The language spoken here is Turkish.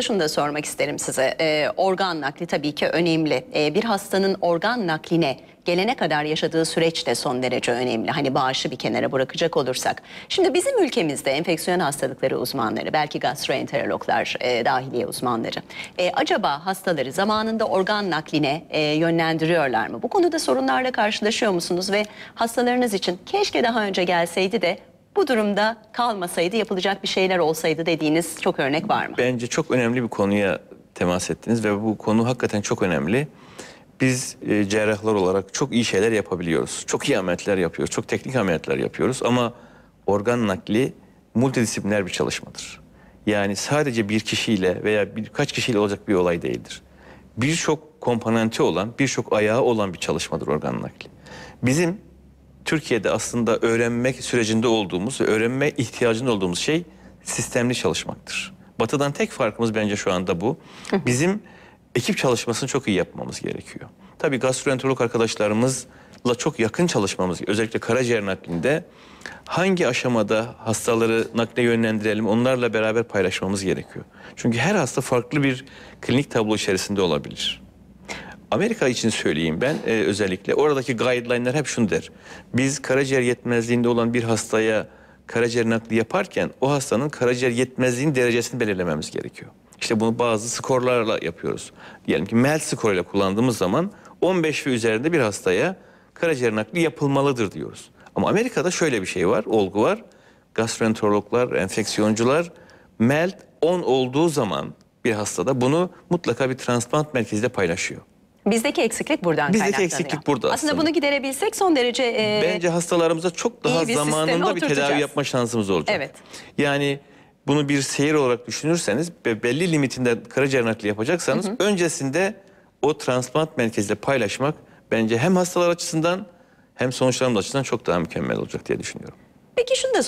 Şunu da sormak isterim size. Ee, organ nakli tabii ki önemli. Ee, bir hastanın organ nakline gelene kadar yaşadığı süreç de son derece önemli. Hani bağışı bir kenara bırakacak olursak. Şimdi bizim ülkemizde enfeksiyon hastalıkları uzmanları, belki gastroenterologlar, e, dahiliye uzmanları. E, acaba hastaları zamanında organ nakline e, yönlendiriyorlar mı? Bu konuda sorunlarla karşılaşıyor musunuz? Ve hastalarınız için keşke daha önce gelseydi de bu durumda kalmasaydı yapılacak bir şeyler olsaydı dediğiniz çok örnek var mı? Bence çok önemli bir konuya temas ettiniz ve bu konu hakikaten çok önemli. Biz e, cerrahlar olarak çok iyi şeyler yapabiliyoruz. Çok iyi ameliyatlar yapıyoruz. Çok teknik ameliyatlar yapıyoruz ama organ nakli multidisipliner bir çalışmadır. Yani sadece bir kişiyle veya birkaç kişiyle olacak bir olay değildir. Birçok komponenti olan, birçok ayağı olan bir çalışmadır organ nakli. Bizim Türkiye'de aslında öğrenmek sürecinde olduğumuz ve öğrenme ihtiyacında olduğumuz şey sistemli çalışmaktır. Batı'dan tek farkımız bence şu anda bu. Bizim ekip çalışmasını çok iyi yapmamız gerekiyor. Tabii gastroenterolog arkadaşlarımızla çok yakın çalışmamız özellikle karaciğer naklinde hangi aşamada hastaları nakle yönlendirelim onlarla beraber paylaşmamız gerekiyor. Çünkü her hasta farklı bir klinik tablo içerisinde olabilir. Amerika için söyleyeyim ben e, özellikle oradaki guideline'ler hep şunu der. Biz karaciğer yetmezliğinde olan bir hastaya karaciğer nakli yaparken o hastanın karaciğer yetmezliğinin derecesini belirlememiz gerekiyor. İşte bunu bazı skorlarla yapıyoruz. Diyelim ki MELT skoruyla kullandığımız zaman 15 ve üzerinde bir hastaya karaciğer nakli yapılmalıdır diyoruz. Ama Amerika'da şöyle bir şey var, olgu var. Gastroenterologlar, enfeksiyoncular MELT 10 olduğu zaman bir hastada bunu mutlaka bir transplant merkezinde paylaşıyor. Bizdeki eksiklik buradan Bizdeki kaynaklanıyor. eksiklik burada aslında. Aslında bunu giderebilsek son derece... E, Bence hastalarımıza çok daha bir zamanında bir tedavi yapma şansımız olacak. Evet. Yani bunu bir seyir olarak düşünürseniz ve belli limitinde karaciğer nakli yapacaksanız hı hı. öncesinde o transplant merkeziyle paylaşmak bence hem hastalar açısından hem sonuçlarımız açısından çok daha mükemmel olacak diye düşünüyorum. Peki şunu da